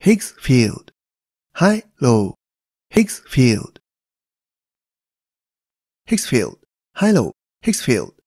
Higgs field, high low, Higgs field, Higgs field, high low, Higgs field.